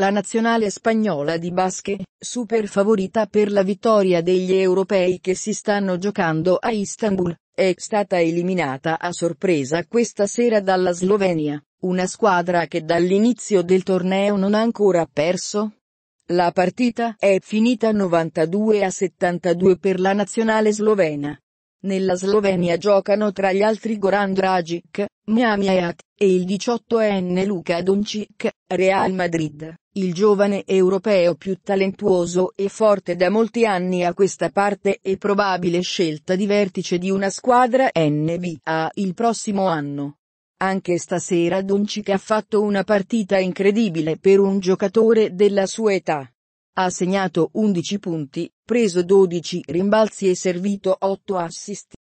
la nazionale spagnola di basket, super favorita per la vittoria degli europei che si stanno giocando a Istanbul, è stata eliminata a sorpresa questa sera dalla Slovenia, una squadra che dall'inizio del torneo non ha ancora perso. La partita è finita 92 a 72 per la nazionale slovena. Nella Slovenia giocano tra gli altri Goran Dragic, Miamiac, e il 18enne Luca Doncic, Real Madrid, il giovane europeo più talentuoso e forte da molti anni a questa parte e probabile scelta di vertice di una squadra NBA il prossimo anno. Anche stasera Doncic ha fatto una partita incredibile per un giocatore della sua età. Ha segnato 11 punti, preso 12 rimbalzi e servito 8 assist.